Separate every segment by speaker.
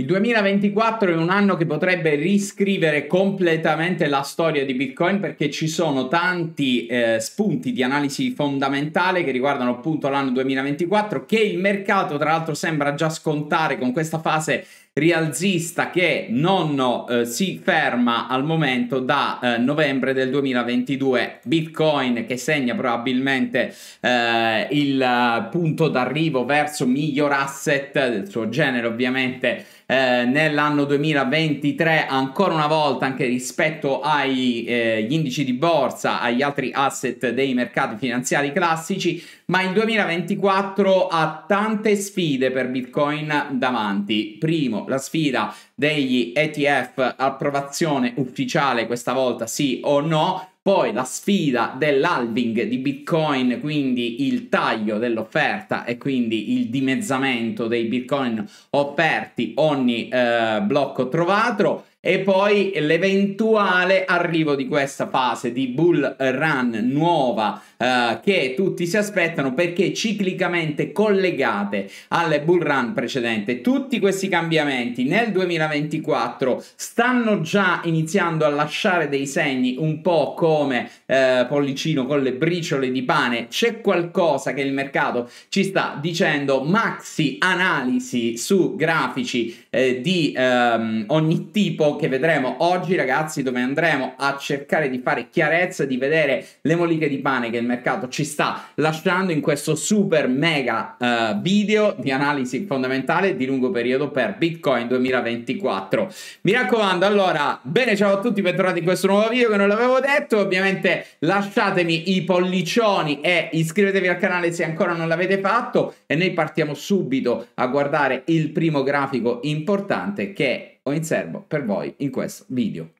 Speaker 1: Il 2024 è un anno che potrebbe riscrivere completamente la storia di Bitcoin perché ci sono tanti eh, spunti di analisi fondamentale che riguardano appunto l'anno 2024 che il mercato tra l'altro sembra già scontare con questa fase rialzista che non eh, si ferma al momento da eh, novembre del 2022 bitcoin che segna probabilmente eh, il eh, punto d'arrivo verso miglior asset del suo genere ovviamente eh, nell'anno 2023 ancora una volta anche rispetto agli eh, indici di borsa, agli altri asset dei mercati finanziari classici, ma il 2024 ha tante sfide per Bitcoin davanti. Primo, la sfida degli ETF, approvazione ufficiale questa volta sì o no. Poi la sfida dell'halving di Bitcoin, quindi il taglio dell'offerta e quindi il dimezzamento dei Bitcoin offerti ogni eh, blocco trovato e poi l'eventuale arrivo di questa fase di bull run nuova eh, che tutti si aspettano perché ciclicamente collegate alle bull run precedente. Tutti questi cambiamenti nel 2024 stanno già iniziando a lasciare dei segni un po' come eh, pollicino con le briciole di pane. C'è qualcosa che il mercato ci sta dicendo maxi analisi su grafici eh, di ehm, ogni tipo che vedremo oggi, ragazzi, dove andremo a cercare di fare chiarezza, di vedere le moliche di pane che il mercato ci sta lasciando in questo super mega uh, video di analisi fondamentale di lungo periodo per Bitcoin 2024. Mi raccomando, allora, bene, ciao a tutti, bentornati in questo nuovo video che non l'avevo detto, ovviamente lasciatemi i pollicioni e iscrivetevi al canale se ancora non l'avete fatto e noi partiamo subito a guardare il primo grafico importante che ho in serbo per voi in questo video.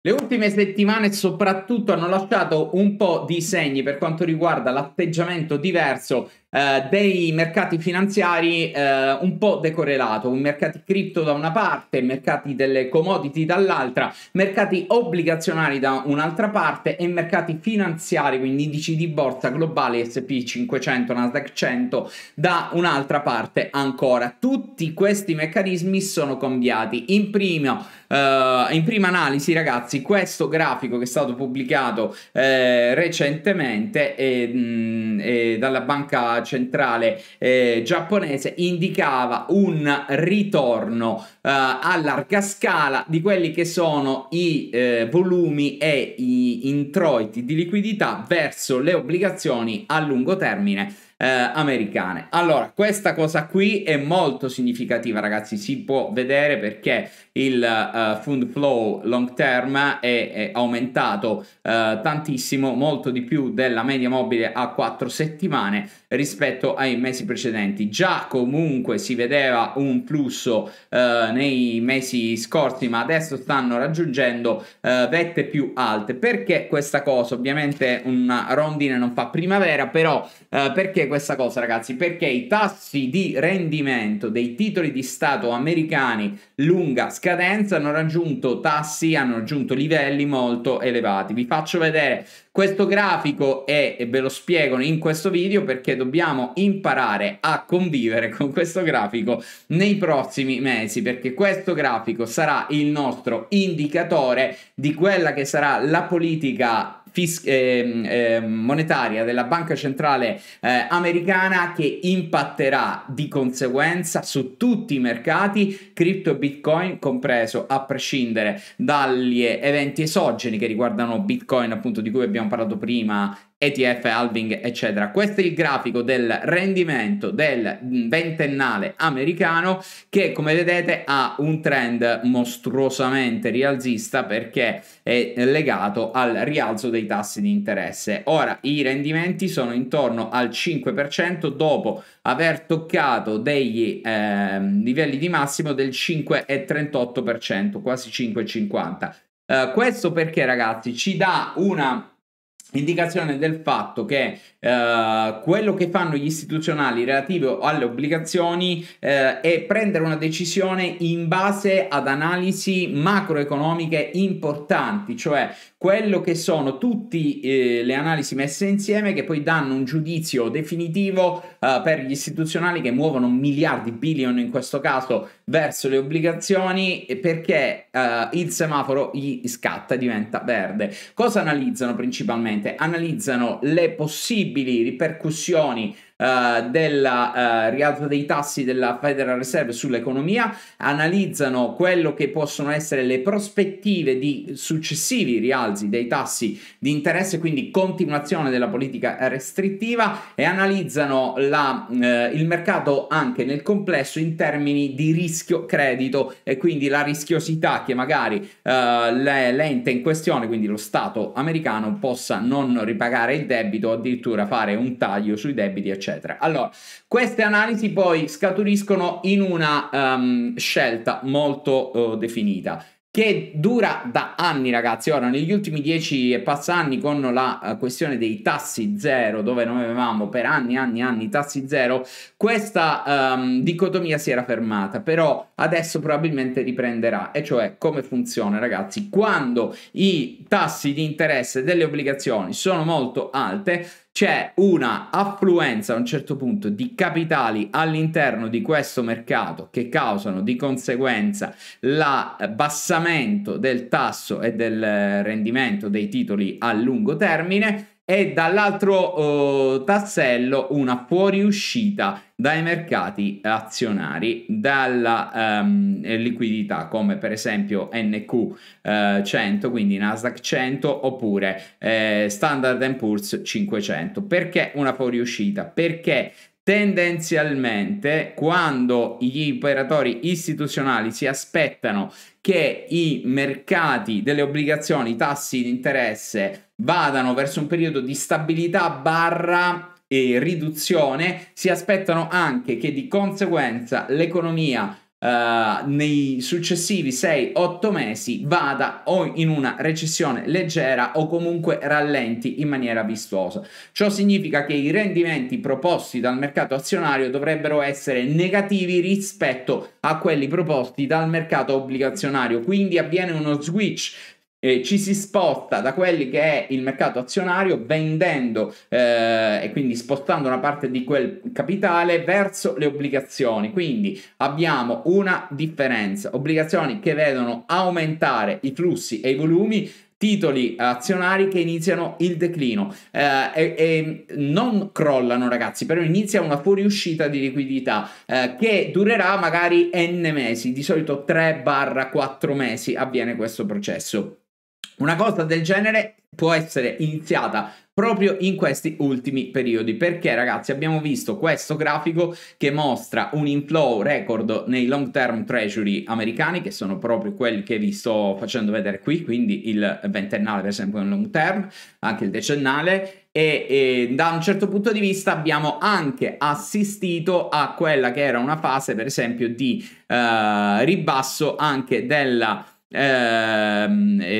Speaker 1: Le ultime settimane soprattutto hanno lasciato un po' di segni per quanto riguarda l'atteggiamento diverso eh, dei mercati finanziari eh, un po' decorrelato, mercati cripto da una parte, mercati delle commodity dall'altra, mercati obbligazionari da un'altra parte e mercati finanziari, quindi indici di borsa globale SP500, Nasdaq 100 da un'altra parte ancora. Tutti questi meccanismi sono cambiati. In, primo, eh, in prima analisi, ragazzi, questo grafico che è stato pubblicato eh, recentemente mm, dalla banca centrale eh, giapponese indicava un ritorno eh, a larga scala di quelli che sono i eh, volumi e gli introiti di liquidità verso le obbligazioni a lungo termine eh, americane. Allora, questa cosa qui è molto significativa, ragazzi, si può vedere perché il uh, eh, fund flow long term è, è aumentato uh, tantissimo, molto di più della media mobile a 4 settimane rispetto ai mesi precedenti. Già comunque si vedeva un flusso uh, nei mesi scorsi, ma adesso stanno raggiungendo vette più alte. Perché questa cosa? Ovviamente una rondine non fa primavera, però perché capire questa cosa, ragazzi, perché i tassi di rendimento dei titoli di Stato americani lunga scadenza hanno raggiunto tassi, hanno raggiunto livelli molto elevati. Vi faccio vedere questo grafico è, e ve lo spiego in questo video perché dobbiamo imparare a convivere con questo grafico nei prossimi mesi perché questo grafico sarà il nostro indicatore di quella che sarà la politica fis- eh, eh, monetaria della Banca Centrale eh, Americana che impatterà di conseguenza su tutti i mercati, cripto e bitcoin compreso, a prescindere dagli eventi esogeni che riguardano bitcoin appunto di cui abbiamo parlato prima ETF halving eccetera questo è il grafico del rendimento del mm, ventennale americano che come vedete ha un trend mostruosamente rialzista perché è legato al rialzo dei tassi di interesse ora i rendimenti sono intorno al 5% dopo aver toccato dei eh, livelli di massimo del 5,38% quasi 5,50 eh, questo perché ragazzi ci dà una indicazione del fatto che eh, quello che fanno gli istituzionali relativo alle obbligazioni eh, è prendere una decisione in base ad analisi macroeconomiche importanti, cioè quello che sono tutte eh, le analisi messe insieme che poi danno un giudizio definitivo eh, per gli istituzionali che muovono miliardi, billion in questo caso, verso le obbligazioni perché eh, il semaforo gli scatta e diventa verde. Cosa analizzano principalmente? Analizzano le possibili ripercussioni eh, della uh, rialzo dei tassi della Federal Reserve sull'economia, analizzano quello che possono essere le prospettive di successivi rialzi dei tassi di interesse, quindi continuazione della politica restrittiva e analizzano la, uh, il mercato anche nel complesso in termini di rischio credito e quindi la rischiosità che magari l'ente in questione, quindi lo Stato americano, possa non ripagare il debito o addirittura fare un taglio sui debiti, eccetera eccetera. Allora, queste analisi poi scaturiscono in una um, scelta molto uh, definita che dura da anni ragazzi, ora negli ultimi dieci e passa anni con la eh, questione dei tassi zero, dove noi avevamo per anni e anni e anni tassi zero, questa um, dicotomia si era fermata, però adesso probabilmente riprenderà, e cioè come funziona ragazzi, quando i tassi di interesse delle obbligazioni sono molto alte, c'è una affluenza a un certo punto di capitali all'interno di questo mercato che causano di conseguenza l'abbassamento del tasso e del rendimento dei titoli a lungo termine e dall'altro eh, tassello una fuoriuscita dai mercati azionari dalla ehm, liquidità come per esempio NQ100 eh, quindi Nasdaq 100 oppure eh, Standard Poor's 500 perché una fuoriuscita perché tendenzialmente quando gli operatori istituzionali si aspettano che i mercati delle obbligazioni, i tassi di interesse vadano verso un periodo di stabilità barra e riduzione, si aspettano anche che di conseguenza l'economia uh, nei successivi 6-8 mesi vada o in una recessione leggera o comunque rallenti in maniera vistosa. Ciò significa che i rendimenti proposti dal mercato azionario dovrebbero essere negativi rispetto a quelli proposti dal mercato obbligazionario, quindi avviene uno switch eh, ci si sposta da quelli che è il mercato azionario vendendo eh, e quindi spostando una parte di quel capitale verso le obbligazioni. Quindi abbiamo una differenza, obbligazioni che vedono aumentare i flussi e i volumi titoli azionari che iniziano il declino eh, e, e, non crollano ragazzi però inizia una fuoriuscita di liquidità eh, che durerà magari n mesi di solito 3 4 mesi avviene questo processo una cosa del genere può essere iniziata proprio in questi ultimi periodi perché ragazzi abbiamo visto questo grafico che mostra un inflow record nei long term treasury americani che sono proprio quelli che vi sto facendo vedere qui quindi il ventennale per esempio è long term anche il decennale e, e, da un certo punto di vista abbiamo anche assistito a quella che era una fase per esempio di eh, ribasso anche della eh,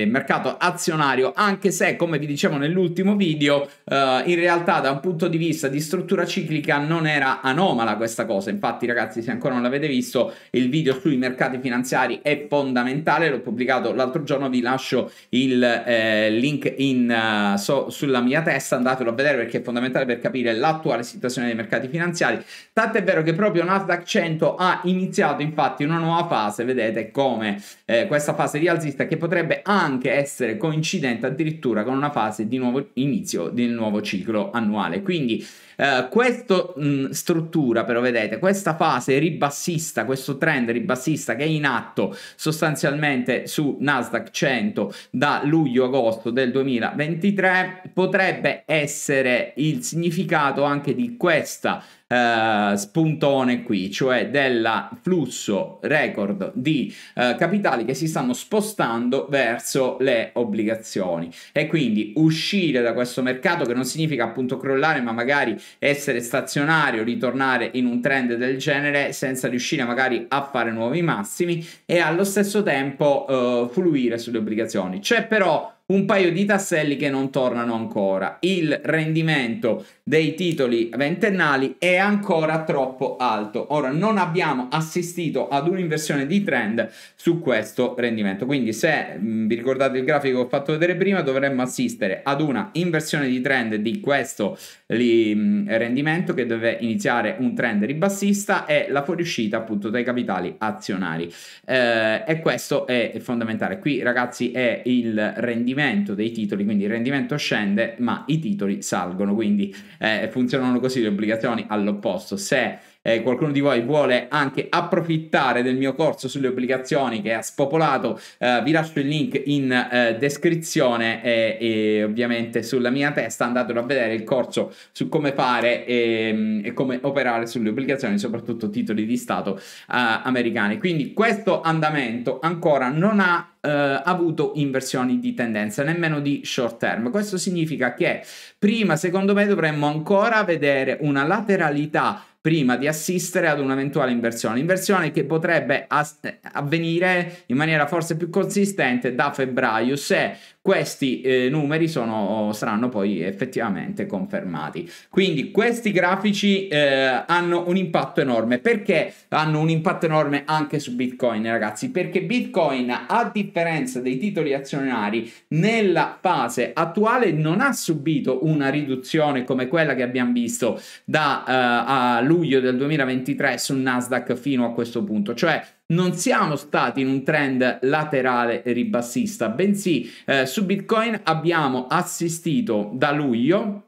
Speaker 1: mercato azionario, anche se, come vi dicevo nell'ultimo video, eh, in realtà da un punto di vista di struttura ciclica non era anomala questa cosa. Infatti, ragazzi, se ancora non l'avete visto, il video sui mercati finanziari è fondamentale, l'ho pubblicato l'altro giorno, vi lascio il eh, link in, eh, so, sulla mia testa, andatelo a vedere perché è fondamentale per capire l'attuale situazione dei mercati finanziari. Tant'è vero che proprio Nasdaq 100 ha iniziato infatti una nuova fase, vedete come eh, questa fase fase rialzista che potrebbe anche essere coincidente addirittura con una fase di nuovo inizio del nuovo ciclo annuale. Quindi eh, questa struttura, però vedete, questa fase ribassista, questo trend ribassista che è in atto sostanzialmente su Nasdaq 100 da luglio-agosto del 2023 potrebbe essere il significato anche di questa eh, spuntone qui, cioè del flusso record di eh, capitali che si stanno spostando verso le obbligazioni e quindi uscire da questo mercato che non significa appunto crollare ma magari essere stazionario, ritornare in un trend del genere senza riuscire magari a fare nuovi massimi e allo stesso tempo eh, fluire sulle obbligazioni. C'è però un paio di tasselli che non tornano ancora. Il rendimento dei titoli ventennali è ancora troppo alto. Ora non abbiamo assistito ad un'inversione di trend su questo rendimento. Quindi se mh, mm, vi ricordate il grafico che ho fatto vedere prima, dovremmo assistere ad una inversione di trend di questo rendimento li, rendimento che deve iniziare un trend ribassista e la fuoriuscita appunto dai capitali azionari eh, e questo è fondamentale qui ragazzi è il rendimento dei titoli quindi il rendimento scende ma i titoli salgono quindi eh, funzionano così le obbligazioni all'opposto se eh, qualcuno di voi vuole anche approfittare del mio corso sulle obbligazioni che ha spopolato, eh, vi lascio il link in eh, descrizione e, e, ovviamente sulla mia testa andatelo a vedere il corso su come fare e, ehm, e come operare sulle obbligazioni, soprattutto titoli di Stato eh, americani. Quindi questo andamento ancora non ha eh, avuto inversioni di tendenza, nemmeno di short term. Questo significa che prima, secondo me, dovremmo ancora vedere una lateralità prima di assistere ad un'eventuale inversione, inversione che potrebbe eh, avvenire in maniera forse più consistente da febbraio se questi eh, numeri sono, saranno poi effettivamente confermati. Quindi questi grafici eh, hanno un impatto enorme. Perché hanno un impatto enorme anche su Bitcoin, ragazzi? Perché Bitcoin, a differenza dei titoli azionari, nella fase attuale non ha subito una riduzione come quella che abbiamo visto da eh, luglio del 2023 su Nasdaq fino a questo punto. Cioè non siamo stati in un trend laterale ribassista, bensì eh, su Bitcoin abbiamo assistito da luglio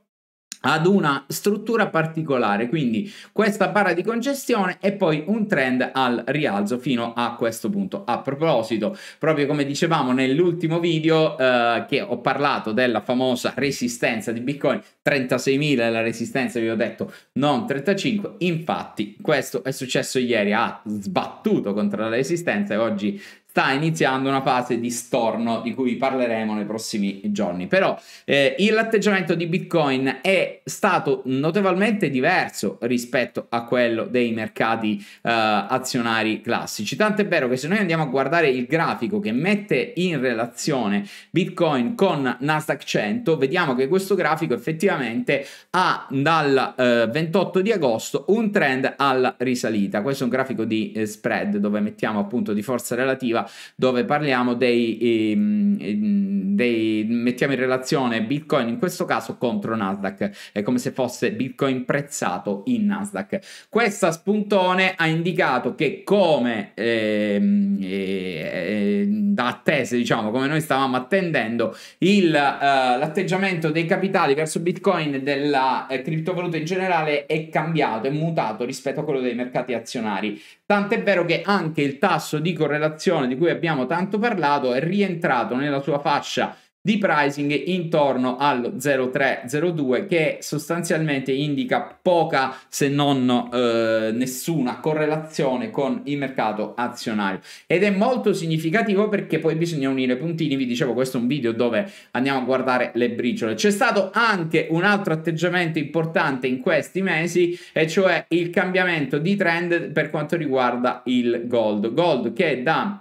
Speaker 1: ad una struttura particolare, quindi questa barra di congestione e poi un trend al rialzo fino a questo punto. A proposito, proprio come dicevamo nell'ultimo video eh, che ho parlato della famosa resistenza di Bitcoin, 36.000 è la resistenza, vi ho detto non 35, infatti questo è successo ieri, ha sbattuto contro la resistenza e oggi sta iniziando una fase di storno di cui parleremo nei prossimi giorni. Però eh, l'atteggiamento di Bitcoin è stato notevolmente diverso rispetto a quello dei mercati eh, azionari classici. Tant'è vero che se noi andiamo a guardare il grafico che mette in relazione Bitcoin con Nasdaq 100, vediamo che questo grafico effettivamente ha dal eh, 28 di agosto un trend alla risalita. Questo è un grafico di eh, spread dove mettiamo appunto di forza relativa dove parliamo dei, ehm, ehm, dei, mettiamo in relazione Bitcoin in questo caso contro Nasdaq, è come se fosse Bitcoin prezzato in Nasdaq. Questa spuntone ha indicato che come ehm, eh, da attese, diciamo, come noi stavamo attendendo, il, eh, l'atteggiamento dei capitali verso Bitcoin e della eh, criptovaluta in generale è cambiato, è mutato rispetto a quello dei mercati azionari. Tant'è vero che anche il tasso di correlazione di cui abbiamo tanto parlato è rientrato nella sua fascia di pricing intorno allo 0,302 che sostanzialmente indica poca se non eh, nessuna correlazione con il mercato azionario ed è molto significativo perché poi bisogna unire puntini vi dicevo questo è un video dove andiamo a guardare le briciole c'è stato anche un altro atteggiamento importante in questi mesi e cioè il cambiamento di trend per quanto riguarda il gold gold che da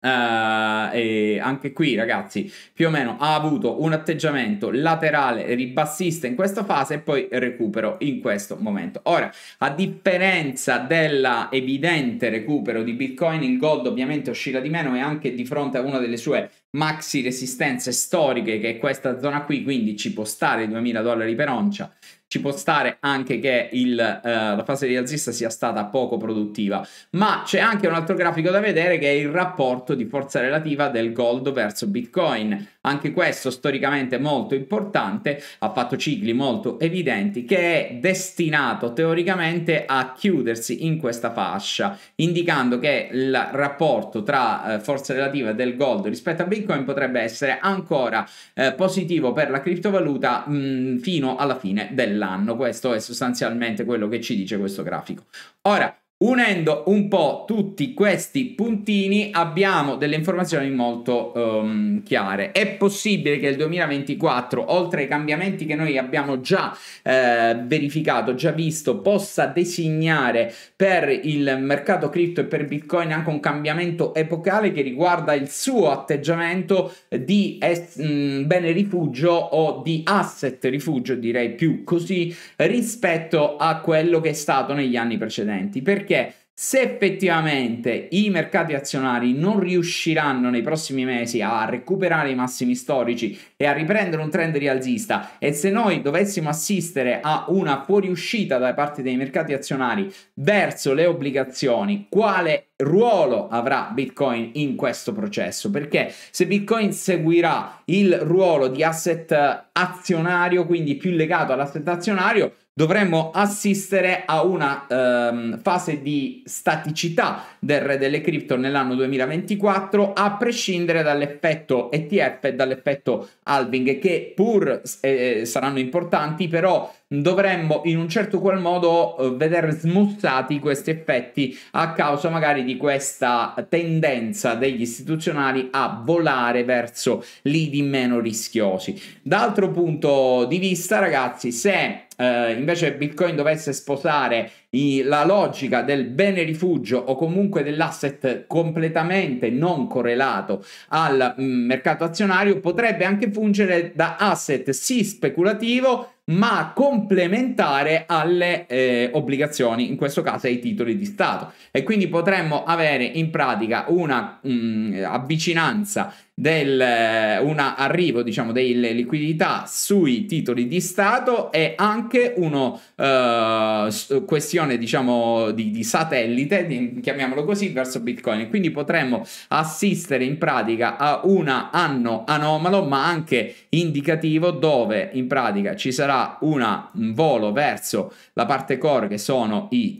Speaker 1: Uh, e anche qui ragazzi più o meno ha avuto un atteggiamento laterale ribassista in questa fase e poi recupero in questo momento ora a differenza dell'evidente recupero di bitcoin il gold ovviamente oscilla di meno e anche di fronte a una delle sue maxi resistenze storiche che è questa zona qui quindi ci può stare 2000 dollari per oncia ci può stare anche che il, eh, la fase rialzista sia stata poco produttiva, ma c'è anche un altro grafico da vedere che è il rapporto di forza relativa del gold verso Bitcoin. Anche questo storicamente molto importante, ha fatto cicli molto evidenti, che è destinato teoricamente a chiudersi in questa fascia, indicando che il rapporto tra eh, forza relativa del gold rispetto a Bitcoin potrebbe essere ancora eh, positivo per la criptovaluta mh, mm, fino alla fine del dell'anno. Questo è sostanzialmente quello che ci dice questo grafico. Ora, Unendo un po' tutti questi puntini abbiamo delle informazioni molto um, chiare. È possibile che il 2024, oltre ai cambiamenti che noi abbiamo già eh, verificato, già visto, possa designare per il mercato cripto e per Bitcoin anche un cambiamento epocale che riguarda il suo atteggiamento di mh, mm, bene rifugio o di asset rifugio, direi più così, rispetto a quello che è stato negli anni precedenti. Perché perché se effettivamente i mercati azionari non riusciranno nei prossimi mesi a recuperare i massimi storici e a riprendere un trend rialzista e se noi dovessimo assistere a una fuoriuscita da parte dei mercati azionari verso le obbligazioni, quale ruolo avrà Bitcoin in questo processo? Perché se Bitcoin seguirà il ruolo di asset azionario, quindi più legato all'asset azionario, dovremmo assistere a una ehm, fase di staticità del re delle cripto nell'anno 2024 a prescindere dall'effetto ETF e dall'effetto halving che pur eh, eh, saranno importanti però dovremmo in un certo qual modo eh, vedere smussati questi effetti a causa magari di questa tendenza degli istituzionali a volare verso lidi meno rischiosi. D'altro punto di vista, ragazzi, se Uh, invece Bitcoin dovesse sposare i, la logica del bene rifugio o comunque dell'asset completamente non correlato al mh, mm, mercato azionario, potrebbe anche fungere da asset sì speculativo ma complementare alle eh, obbligazioni, in questo caso ai titoli di Stato. E quindi potremmo avere in pratica una mh, mm, avvicinanza del eh, un arrivo diciamo delle liquidità sui titoli di Stato e anche una uh, eh, questione diciamo di, di satellite di, chiamiamolo così verso Bitcoin quindi potremmo assistere in pratica a un anno anomalo ma anche indicativo dove in pratica ci sarà una, un volo verso la parte core che sono i,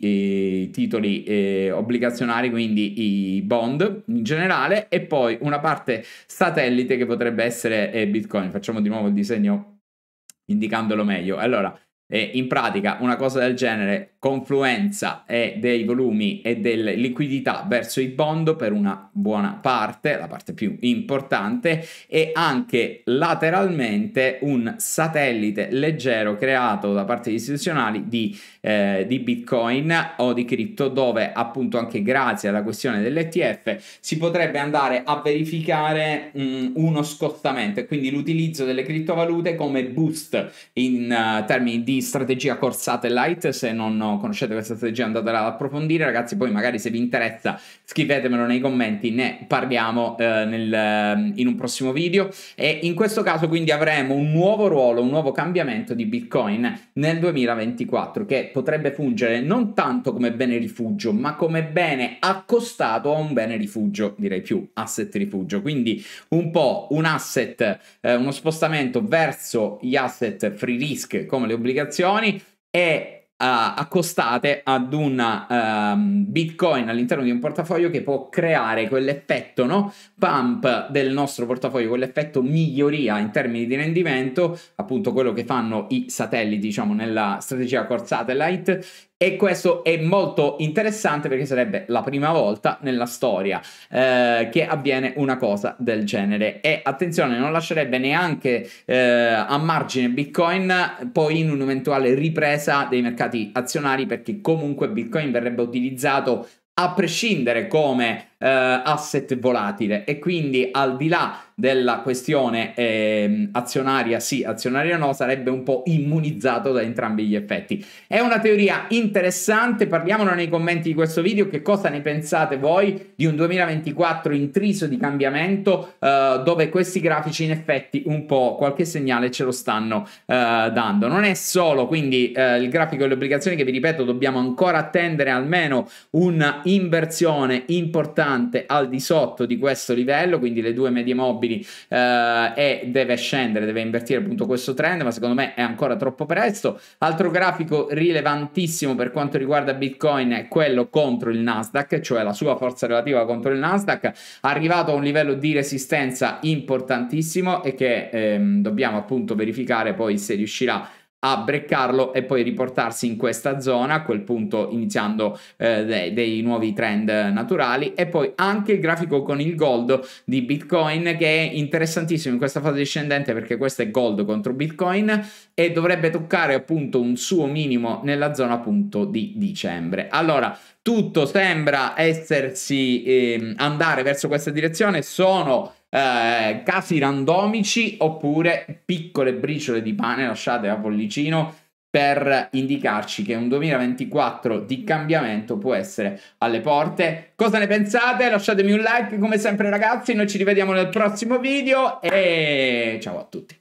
Speaker 1: i titoli eh, obbligazionari quindi i bond in generale e poi una parte satellite che potrebbe essere eh, Bitcoin. Facciamo di nuovo il disegno indicandolo meglio. Allora, eh, in pratica una cosa del genere, confluenza eh, dei volumi e delle liquidità verso il bond per una buona parte, la parte più importante, e anche lateralmente un satellite leggero creato da parte istituzionali di eh, di Bitcoin o di cripto dove appunto anche grazie alla questione dell'ETF si potrebbe andare a verificare mh, mm, uno scostamento e quindi l'utilizzo delle criptovalute come boost in uh, termini di strategia core satellite se non conoscete questa strategia andatela ad approfondire ragazzi poi magari se vi interessa scrivetemelo nei commenti ne parliamo eh, nel, in un prossimo video e in questo caso quindi avremo un nuovo ruolo un nuovo cambiamento di Bitcoin nel 2024 che potrebbe fungere non tanto come bene rifugio, ma come bene accostato a un bene rifugio, direi più asset rifugio. Quindi un po' un asset, eh, uno spostamento verso gli asset free risk come le obbligazioni e accostate ad un um, bitcoin all'interno di un portafoglio che può creare quell'effetto no? pump del nostro portafoglio, quell'effetto miglioria in termini di rendimento, appunto quello che fanno i satelliti diciamo nella strategia core satellite e questo è molto interessante perché sarebbe la prima volta nella storia eh, che avviene una cosa del genere. E attenzione, non lascerebbe neanche eh, a margine Bitcoin poi in un'eventuale ripresa dei mercati azionari perché comunque Bitcoin verrebbe utilizzato a prescindere come eh, asset volatile e quindi al di là della questione eh, azionaria sì, azionaria no, sarebbe un po' immunizzato da entrambi gli effetti. È una teoria interessante, parliamola nei commenti di questo video, che cosa ne pensate voi di un 2024 intriso di cambiamento eh, dove questi grafici in effetti un po' qualche segnale ce lo stanno eh, dando. Non è solo quindi eh, il grafico delle obbligazioni che vi ripeto dobbiamo ancora attendere almeno un'inversione importante importante al di sotto di questo livello, quindi le due medie mobili, eh, e deve scendere, deve invertire appunto questo trend, ma secondo me è ancora troppo presto. Altro grafico rilevantissimo per quanto riguarda Bitcoin è quello contro il Nasdaq, cioè la sua forza relativa contro il Nasdaq, arrivato a un livello di resistenza importantissimo e che ehm, dobbiamo appunto verificare poi se riuscirà a a breccarlo e poi riportarsi in questa zona, a quel punto iniziando eh, dei, dei, nuovi trend naturali e poi anche il grafico con il gold di Bitcoin che è interessantissimo in questa fase discendente perché questo è gold contro Bitcoin e dovrebbe toccare appunto un suo minimo nella zona appunto di dicembre. Allora, tutto sembra essersi eh, andare verso questa direzione, sono eh, casi randomici oppure piccole briciole di pane lasciate a pollicino per indicarci che un 2024 di cambiamento può essere alle porte. Cosa ne pensate? Lasciatemi un like come sempre ragazzi, noi ci rivediamo nel prossimo video e ciao a tutti.